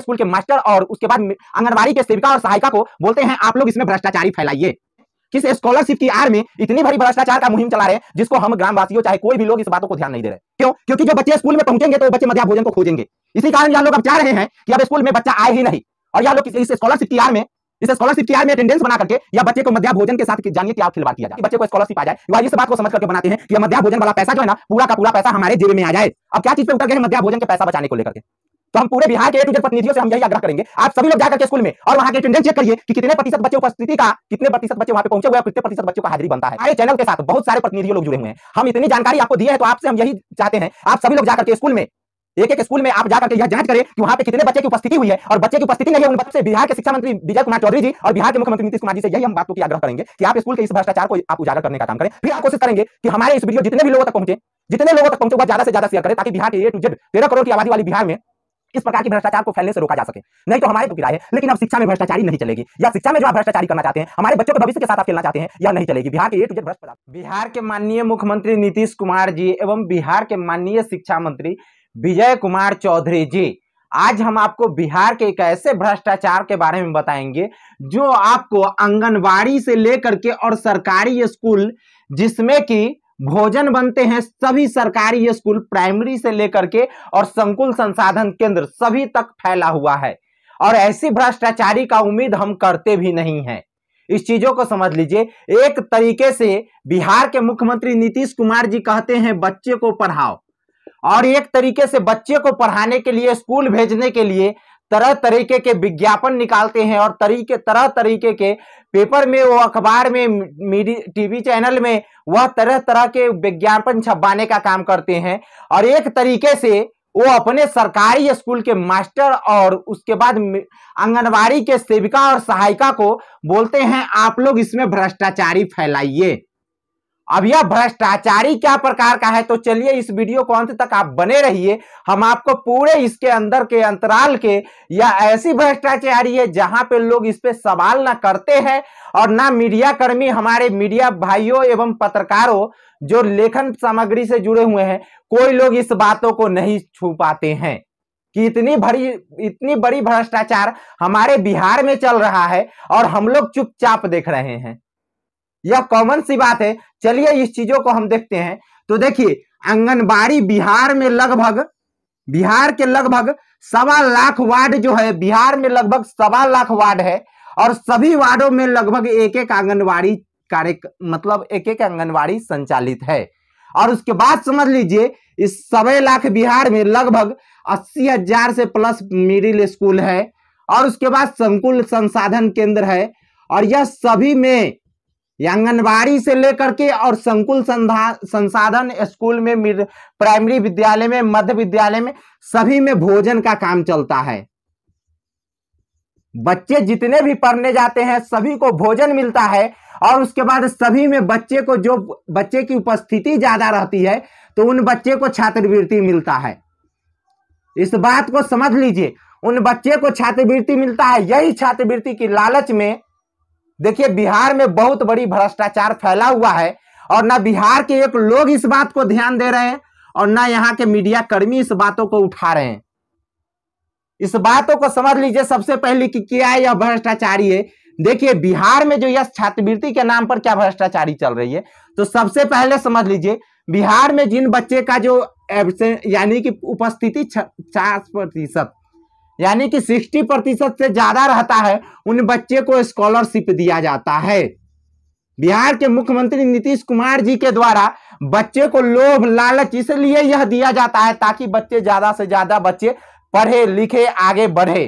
school के master और उसके बाद आंगनबाड़ी के सेविका और सहायिका को बोलते हैं आप लोग इसमें भ्रष्टाचारी फैलाइए किस स्कॉलरशिप की आर में इतनी बड़ी भ्रष्टाचार का मुहिम चला रहे हैं जिसको हम ग्रामवासियों चाहे कोई भी लोग इस बातों को ध्यान नहीं दे रहे क्यों क्योंकि जो बच्चे स्कूल में पहुंचेंगे तो बच्चे मध्या भोजन को खोजेंगे इसी कारण यहाँ लोग अब चाह रहे हैं कि अब स्कूल में बच्चा आए ही नहीं और यहाँ लोग इस स्कॉलरशिप की आर में इस स्कॉलरशिप की आर में अटेंडेंस बना करके या बच्चे को मध्या भोजन के साथ जानिए कि आप खिलवाड़ किया जाए बच्चे को स्कॉलरशिप आ जाए वह तो इस बात को समझ करके बनाते हैं कि मध्या भोजन वाला पैसा जो है ना पूरा का पूरा पैसा हमारे जेब में आ जाए अब क्या चीज पे उतर गए मध्या भोजन के पैसा बचाने को लेकर तो हम पूरे बिहार के ए टू जेड प्रतिनिधियों से हम यही आग्रह करेंगे आप सभी लोग जाकर के स्कूल में और वहाँ के अटेंडेंस चेक करिए कि कितने प्रतिशत बच्चे उपस्थिति का कितने प्रतिशत बच्चे वहाँ पे पहुंचे हुए और कितने प्रतिशत बच्चों का हाजिरी बनता है हमारे चैनल के साथ बहुत सारे प्रतिनिधियों लोग जुड़े हुए हैं हम इतनी जानकारी आपको दिए हैं तो आपसे हम यही चाहते हैं आप सभी लोग जाकर के स्कूल में एक एक स्कूल में आप जाकर के यह जांच करें कि वहाँ पे कितने बच्चे की उपस्थिति हुई है और बच्चे की उपस्थिति नहीं है उन बच्चे बिहार के शिक्षा मंत्री विजय कुमार चौधरी जी और बिहार के मुख्यमंत्री नीतीश कुमार जी से यही हम बातों की आग्रह करेंगे कि आप स्कूल के इस भ्रष्टाचार को आप उजागर करने का काम करें फिर आप कोशिश करेंगे कि हमारे इस वीडियो जितने भी लोगों तक पहुंचे जितने लोगों तक पहुंचे ज्यादा से ज्यादा शेयर करें ताकि बिहार के ए टू जेड तेरह करोड़ की आबादी वाली बिहार में इस प्रकार के भ्रष्टाचार को फैलने से रोका जा सके नहीं तो हमारे तो किराए लेकिन अब शिक्षा में भ्रष्टाचारी नहीं चलेगी या शिक्षा में जो आप भ्रष्टाचारी करना चाहते हैं हमारे बच्चों के भविष्य के साथ आप खेलना चाहते हैं या नहीं चलेगी बिहार के ए टू जेड भ्रष्ट बिहार के माननीय मुख्यमंत्री नीतीश कुमार जी एवं बिहार के माननीय शिक्षा मंत्री विजय कुमार चौधरी जी आज हम आपको बिहार के एक ऐसे भ्रष्टाचार के बारे में बताएंगे जो आपको आंगनबाड़ी से लेकर के और सरकारी स्कूल जिसमें कि भोजन बनते हैं सभी सरकारी स्कूल प्राइमरी से लेकर के और संकुल संसाधन केंद्र सभी तक फैला हुआ है और ऐसी भ्रष्टाचारी का उम्मीद हम करते भी नहीं है इस चीजों को समझ लीजिए एक तरीके से बिहार के मुख्यमंत्री नीतीश कुमार जी कहते हैं बच्चे को पढ़ाओ और एक तरीके से बच्चे को पढ़ाने के लिए स्कूल भेजने के लिए तरह तरीके के विज्ञापन निकालते हैं और तरीके तरह तरीके के पेपर में वो अखबार में मीडिया टीवी चैनल में वह तरह तरह के विज्ञापन छपाने का काम करते हैं और एक तरीके से वो अपने सरकारी स्कूल के मास्टर और उसके बाद आंगनबाड़ी के सेविका और सहायिका को बोलते हैं आप लोग इसमें भ्रष्टाचारी फैलाइए अब यह भ्रष्टाचारी क्या प्रकार का है तो चलिए इस वीडियो को अंत तक आप बने रहिए हम आपको पूरे इसके अंदर के अंतराल के या ऐसी भ्रष्टाचारी है जहां पे लोग इस पे सवाल ना करते हैं और ना मीडिया कर्मी हमारे मीडिया भाइयों एवं पत्रकारों जो लेखन सामग्री से जुड़े हुए हैं कोई लोग इस बातों को नहीं छू पाते हैं कि इतनी भरी इतनी बड़ी भ्रष्टाचार हमारे बिहार में चल रहा है और हम लोग चुपचाप देख रहे हैं यह कॉमन सी बात है चलिए इस चीजों को हम देखते हैं तो देखिए आंगनबाड़ी बिहार में लगभग बिहार के लगभग सवा लाख वार्ड जो है बिहार में लगभग सवा लाख वार्ड है और सभी वार्डों में लगभग एक एक आंगनबाड़ी कार्य मतलब एक एक आंगनबाड़ी संचालित है और उसके बाद समझ लीजिए इस सवे लाख बिहार में लगभग अस्सी हजार से प्लस मिडिल स्कूल है और उसके बाद संकुल संसाधन केंद्र है और यह सभी में आंगनबाड़ी से लेकर के और संकुल संसाधन स्कूल में प्राइमरी विद्यालय में मध्य विद्यालय में सभी में भोजन का काम चलता है बच्चे जितने भी पढ़ने जाते हैं सभी को भोजन मिलता है और उसके बाद सभी में बच्चे को जो बच्चे की उपस्थिति ज्यादा रहती है तो उन बच्चे को छात्रवृत्ति मिलता है इस बात को समझ लीजिए उन बच्चे को छात्रवृत्ति मिलता है यही छात्रवृत्ति की लालच में देखिए बिहार में बहुत बड़ी भ्रष्टाचार फैला हुआ है और ना बिहार के एक लोग इस बात को ध्यान दे रहे हैं और ना यहाँ के मीडिया कर्मी इस बातों को उठा रहे हैं इस बातों को समझ लीजिए सबसे पहले कि क्या है यह भ्रष्टाचारी है देखिए बिहार में जो यह छात्रवृत्ति के नाम पर क्या भ्रष्टाचारी चल रही है तो सबसे पहले समझ लीजिए बिहार में जिन बच्चे का जो एबसेंट यानी कि उपस्थिति पचास प्रतिशत यानी कि 60 प्रतिशत से ज्यादा रहता है उन बच्चे को स्कॉलरशिप दिया जाता है बिहार के मुख्यमंत्री नीतीश कुमार जी के द्वारा बच्चे को लोभ लालच इसलिए यह दिया जाता है ताकि बच्चे ज्यादा से ज्यादा बच्चे पढ़े लिखे आगे बढ़े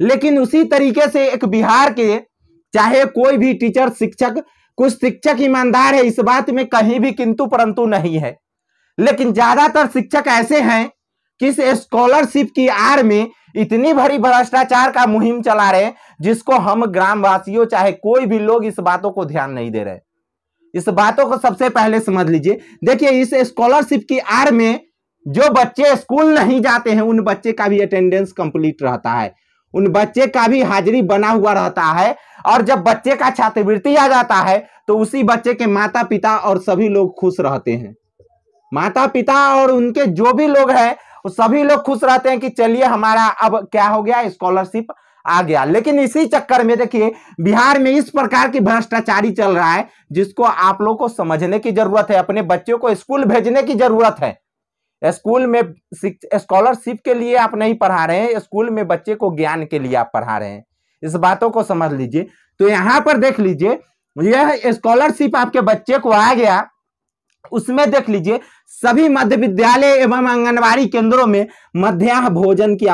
लेकिन उसी तरीके से एक बिहार के चाहे कोई भी टीचर शिक्षक कुछ शिक्षक ईमानदार है इस बात में कहीं भी किंतु परंतु नहीं है लेकिन ज्यादातर शिक्षक ऐसे हैं किस स्कॉलरशिप की आड़ में इतनी भरी भ्रष्टाचार का मुहिम चला रहे जिसको हम ग्रामवासियों चाहे कोई भी लोग इस बातों को ध्यान नहीं दे रहे इस बातों को सबसे पहले समझ लीजिए देखिए इस स्कॉलरशिप की आड़ में जो बच्चे स्कूल नहीं जाते हैं उन बच्चे का भी अटेंडेंस कंप्लीट रहता है उन बच्चे का भी हाजिरी बना हुआ रहता है और जब बच्चे का छात्रवृत्ति आ जाता है तो उसी बच्चे के माता पिता और सभी लोग खुश रहते हैं माता पिता और उनके जो भी लोग हैं तो सभी लोग खुश रहते हैं कि चलिए हमारा अब क्या हो गया स्कॉलरशिप आ गया लेकिन इसी चक्कर में देखिए बिहार में इस प्रकार की भ्रष्टाचारी चल रहा है जिसको आप लोग को समझने की जरूरत है अपने बच्चों को स्कूल भेजने की जरूरत है स्कूल में स्कॉलरशिप के लिए आप नहीं पढ़ा रहे हैं स्कूल में बच्चे को ज्ञान के लिए आप पढ़ा रहे हैं इस बातों को समझ लीजिए तो यहाँ पर देख लीजिए यह स्कॉलरशिप आपके बच्चे को आ गया उसमें देख लीजिए सभी मध्य विद्यालय एवं आंगनबाड़ी केंद्रों में मध्याह्न भोजन की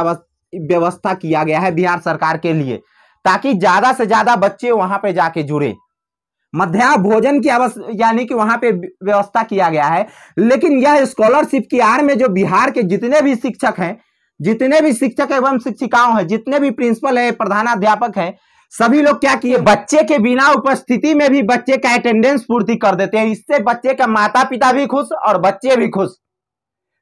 व्यवस्था किया गया है बिहार सरकार के लिए ताकि ज्यादा से ज्यादा बच्चे वहां पे जाके जुड़े मध्याह्न भोजन की अवस्था यानी कि वहां पे व्यवस्था किया गया है लेकिन यह स्कॉलरशिप की आड़ में जो बिहार के जितने भी शिक्षक हैं जितने भी शिक्षक एवं शिक्षिकाओं हैं जितने भी प्रिंसिपल है प्रधानाध्यापक हैं सभी लोग क्या किए बच्चे के बिना उपस्थिति में भी बच्चे का अटेंडेंस पूर्ति कर देते हैं इससे बच्चे का माता पिता भी खुश और बच्चे भी खुश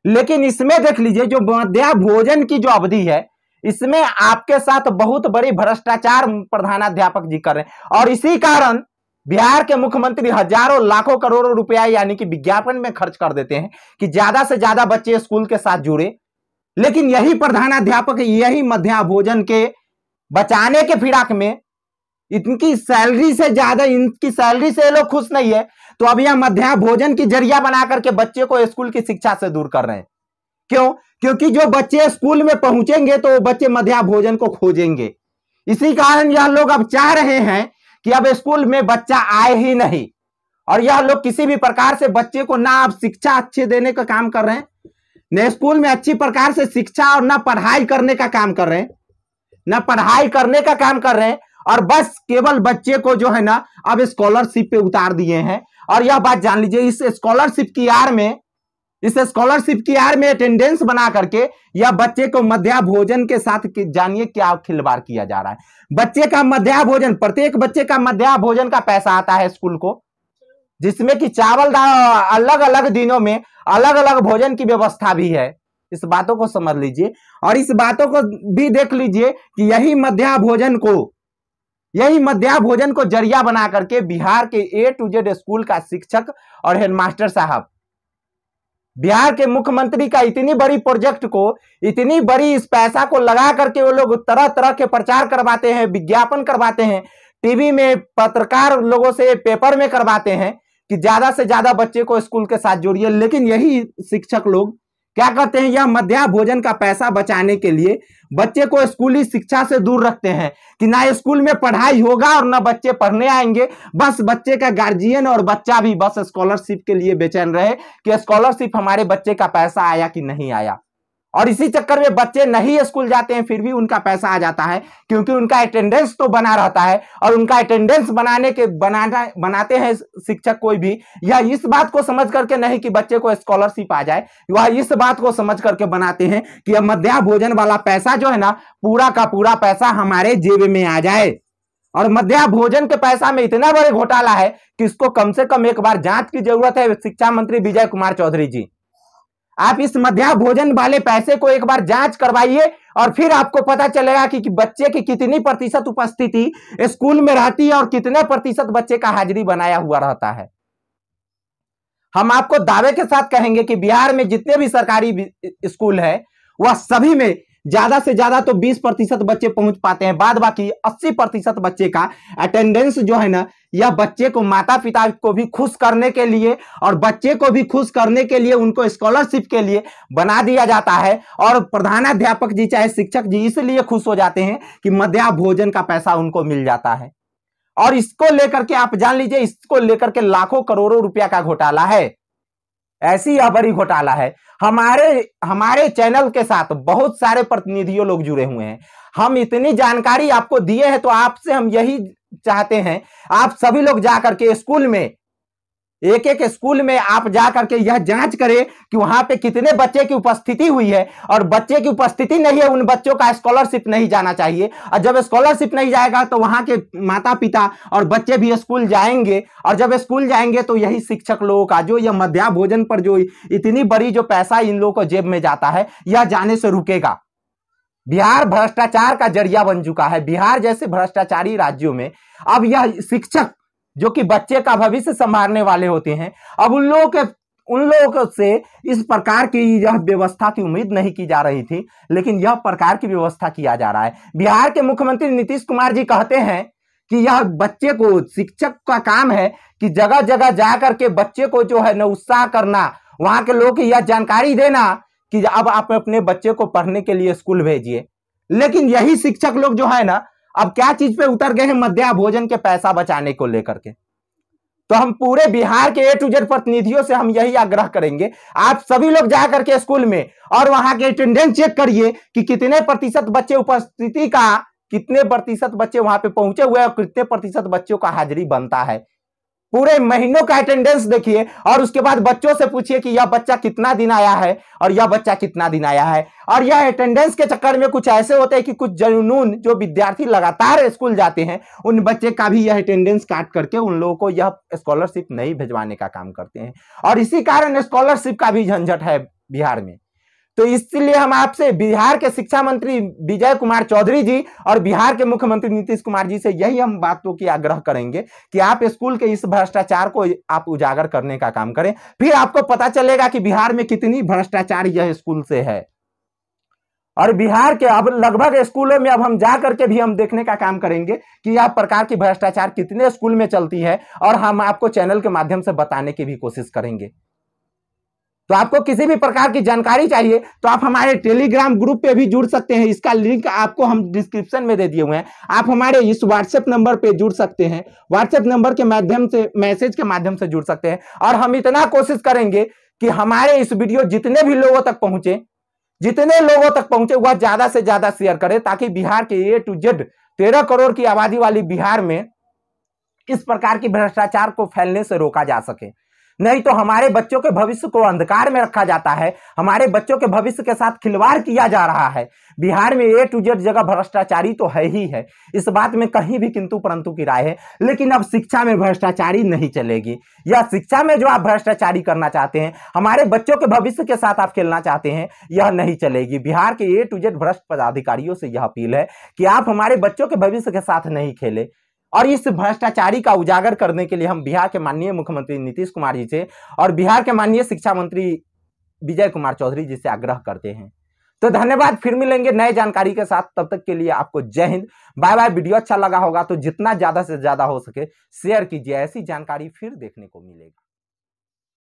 लेकिन इसमें देख लीजिए जो मध्या भोजन की जो अवधि है इसमें आपके साथ बहुत बड़ी भ्रष्टाचार प्रधानाध्यापक जी कर रहे हैं और इसी कारण बिहार के मुख्यमंत्री हजारों लाखों करोड़ों रुपया यानी कि विज्ञापन में खर्च कर देते हैं कि ज्यादा से ज्यादा बच्चे स्कूल के साथ जुड़े लेकिन यही प्रधानाध्यापक यही मध्या भोजन के बचाने के फिराक में इनकी सैलरी से ज्यादा इनकी सैलरी से लोग खुश नहीं है तो अब यह मध्याह भोजन की जरिया बना करके बच्चे को स्कूल की शिक्षा से दूर कर रहे हैं क्यों क्योंकि जो बच्चे स्कूल में पहुंचेंगे तो वो बच्चे मध्याह भोजन को खोजेंगे इसी कारण यह लोग अब चाह रहे हैं कि अब स्कूल में बच्चा आए ही नहीं और यह लोग किसी भी प्रकार से बच्चे को ना अब शिक्षा अच्छे देने का काम कर रहे हैं न स्कूल में अच्छी प्रकार से शिक्षा और ना पढ़ाई करने का काम कर रहे हैं ना पढ़ाई करने का काम कर रहे हैं और बस केवल बच्चे को जो है ना अब स्कॉलरशिप पे उतार दिए हैं और यह बात जान लीजिए इस स्कॉलरशिप की आड़ में इस स्कॉलरशिप की आड़ में अटेंडेंस बना करके या बच्चे को मध्या भोजन के साथ जानिए क्या खिलवाड़ किया जा रहा है बच्चे का मध्याह भोजन प्रत्येक बच्चे का मध्याह भोजन का पैसा आता है स्कूल को जिसमें कि चावल दाल अलग अलग दिनों में अलग अलग भोजन की व्यवस्था भी है इस बातों को समझ लीजिए और इस बातों को भी देख लीजिए कि यही मध्या भोजन को यही मध्या भोजन को जरिया बना करके बिहार के ए टू जेड स्कूल का शिक्षक और हेडमास्टर साहब बिहार के मुख्यमंत्री का इतनी बड़ी प्रोजेक्ट को इतनी बड़ी इस पैसा को लगा करके वो लोग तरह तरह के प्रचार करवाते हैं विज्ञापन करवाते हैं टीवी में पत्रकार लोगों से पेपर में करवाते हैं कि ज्यादा से ज्यादा बच्चे को स्कूल के साथ जोड़िए लेकिन यही शिक्षक लोग क्या कहते हैं यह मध्याह भोजन का पैसा बचाने के लिए बच्चे को स्कूली शिक्षा से दूर रखते हैं कि ना स्कूल में पढ़ाई होगा और ना बच्चे पढ़ने आएंगे बस बच्चे का गार्जियन और बच्चा भी बस स्कॉलरशिप के लिए बेचैन रहे कि स्कॉलरशिप हमारे बच्चे का पैसा आया कि नहीं आया और इसी चक्कर में बच्चे नहीं स्कूल जाते हैं फिर भी उनका पैसा आ जाता है क्योंकि उनका अटेंडेंस तो बना रहता है और उनका अटेंडेंस बनाने के बनाना बनाते हैं शिक्षक कोई भी यह इस बात को समझ करके नहीं कि बच्चे को स्कॉलरशिप आ जाए वह इस बात को समझ करके बनाते हैं कि अब मध्याह भोजन वाला पैसा जो है ना पूरा का पूरा पैसा हमारे जेब में आ जाए और मध्याह भोजन के पैसा में इतना बड़े घोटाला है कि इसको कम से कम एक बार जांच की जरूरत है शिक्षा मंत्री विजय कुमार चौधरी जी आप इस मध्या भोजन वाले पैसे को एक बार जांच करवाइए और फिर आपको पता चलेगा कि, कि बच्चे की कितनी प्रतिशत उपस्थिति स्कूल में रहती है और कितने प्रतिशत बच्चे का हाजिरी बनाया हुआ रहता है हम आपको दावे के साथ कहेंगे कि बिहार में जितने भी सरकारी स्कूल है वह सभी में ज्यादा से ज्यादा तो 20 प्रतिशत बच्चे पहुंच पाते हैं बाद बाकी 80 प्रतिशत बच्चे का अटेंडेंस जो है ना यह बच्चे को माता पिता को भी खुश करने के लिए और बच्चे को भी खुश करने के लिए उनको स्कॉलरशिप के लिए बना दिया जाता है और प्रधानाध्यापक जी चाहे शिक्षक जी इसलिए खुश हो जाते हैं कि मध्या भोजन का पैसा उनको मिल जाता है और इसको लेकर के आप जान लीजिए इसको लेकर के लाखों करोड़ों रुपया का घोटाला है ऐसी यह बड़ी घोटाला है हमारे हमारे चैनल के साथ बहुत सारे प्रतिनिधियों लोग जुड़े हुए हैं हम इतनी जानकारी आपको दिए हैं तो आपसे हम यही चाहते हैं आप सभी लोग जाकर के स्कूल में एक एक स्कूल में आप जा करके यह जांच करें कि वहां पे कितने बच्चे की उपस्थिति हुई है और बच्चे की उपस्थिति नहीं है उन बच्चों का स्कॉलरशिप नहीं जाना चाहिए और जब स्कॉलरशिप नहीं जाएगा तो वहां के माता पिता और बच्चे भी स्कूल जाएंगे और जब स्कूल जाएंगे तो यही शिक्षक लोगों का जो यह मध्याह भोजन पर जो इतनी बड़ी जो पैसा इन लोगों को जेब में जाता है यह जाने से रुकेगा बिहार भ्रष्टाचार का जरिया बन चुका है बिहार जैसे भ्रष्टाचारी राज्यों में अब यह शिक्षक जो कि बच्चे का भविष्य संभालने वाले होते हैं अब उन लोगों के उन लोगों से इस प्रकार की यह व्यवस्था की उम्मीद नहीं की जा रही थी लेकिन यह प्रकार की व्यवस्था किया जा रहा है बिहार के मुख्यमंत्री नीतीश कुमार जी कहते हैं कि यह बच्चे को शिक्षक का काम है कि जगह जगह जाकर के बच्चे को जो है न उत्साह करना वहां के लोगों की यह जानकारी देना कि अब आप अपने बच्चे को पढ़ने के लिए स्कूल भेजिए लेकिन यही शिक्षक लोग जो है ना अब क्या चीज पे उतर गए हैं मध्या भोजन के पैसा बचाने को लेकर के तो हम पूरे बिहार के ए टू जेड प्रतिनिधियों से हम यही आग्रह करेंगे आप सभी लोग जाकर के स्कूल में और वहां के अटेंडेंस चेक करिए कि कितने प्रतिशत बच्चे उपस्थिति का कितने प्रतिशत बच्चे वहां पे पहुंचे हुए हैं और कितने प्रतिशत बच्चों का हाजिरी बनता है पूरे महीनों का अटेंडेंस देखिए और उसके बाद बच्चों से पूछिए कि यह बच्चा कितना दिन आया है और यह बच्चा कितना दिन आया है और यह अटेंडेंस के चक्कर में कुछ ऐसे होते हैं कि कुछ जनून जो विद्यार्थी लगातार स्कूल जाते हैं उन बच्चे का भी यह अटेंडेंस काट करके उन लोगों को यह स्कॉलरशिप नहीं भिजवाने का काम करते हैं और इसी कारण स्कॉलरशिप का भी झंझट है बिहार में तो इसलिए हम आपसे बिहार के शिक्षा मंत्री विजय कुमार चौधरी जी और बिहार के मुख्यमंत्री नीतीश कुमार जी से यही हम बातों की आग्रह करेंगे कि आप स्कूल के इस भ्रष्टाचार को आप उजागर करने का काम करें फिर आपको पता चलेगा कि बिहार में कितनी भ्रष्टाचार यह स्कूल से है और बिहार के अब लगभग स्कूलों में अब हम जा करके भी हम देखने का काम करेंगे कि यह प्रकार की भ्रष्टाचार कितने स्कूल में चलती है और हम आपको चैनल के माध्यम से बताने की भी कोशिश करेंगे तो आपको किसी भी प्रकार की जानकारी चाहिए तो आप हमारे टेलीग्राम ग्रुप पे भी जुड़ सकते हैं इसका लिंक आपको हम डिस्क्रिप्शन में दे दिए हुए हैं आप हमारे इस व्हाट्सएप नंबर पे जुड़ सकते हैं व्हाट्सएप नंबर के माध्यम से मैसेज के माध्यम से जुड़ सकते हैं और हम इतना कोशिश करेंगे कि हमारे इस वीडियो जितने भी लोगों तक पहुंचे जितने लोगों तक पहुंचे वह ज्यादा से ज्यादा शेयर करें ताकि बिहार के ए टू जेड तेरह करोड़ की आबादी वाली बिहार में इस प्रकार की भ्रष्टाचार को फैलने से रोका जा सके नहीं तो हमारे बच्चों के भविष्य को अंधकार में रखा जाता है हमारे बच्चों के भविष्य के साथ खिलवाड़ किया जा रहा है बिहार में ए टू जेड जगह भ्रष्टाचारी तो है ही है इस बात में कहीं भी किंतु परंतु की राय है लेकिन अब शिक्षा में भ्रष्टाचारी नहीं चलेगी या शिक्षा में जो आप भ्रष्टाचारी करना चाहते हैं हमारे बच्चों के भविष्य के साथ आप खेलना चाहते हैं यह नहीं चलेगी बिहार के ए टू जेड भ्रष्ट पदाधिकारियों से यह अपील है कि आप हमारे बच्चों के भविष्य के साथ नहीं खेले और इस भ्रष्टाचारी का उजागर करने के लिए हम बिहार के माननीय मुख्यमंत्री नीतीश कुमार जी से और बिहार के माननीय शिक्षा मंत्री विजय कुमार चौधरी जी से आग्रह करते हैं तो धन्यवाद फिर मिलेंगे नए जानकारी के साथ तब तक के लिए आपको जय हिंद बाय बाय वीडियो अच्छा लगा होगा तो जितना ज्यादा से ज्यादा हो सके शेयर कीजिए ऐसी जानकारी फिर देखने को मिलेगी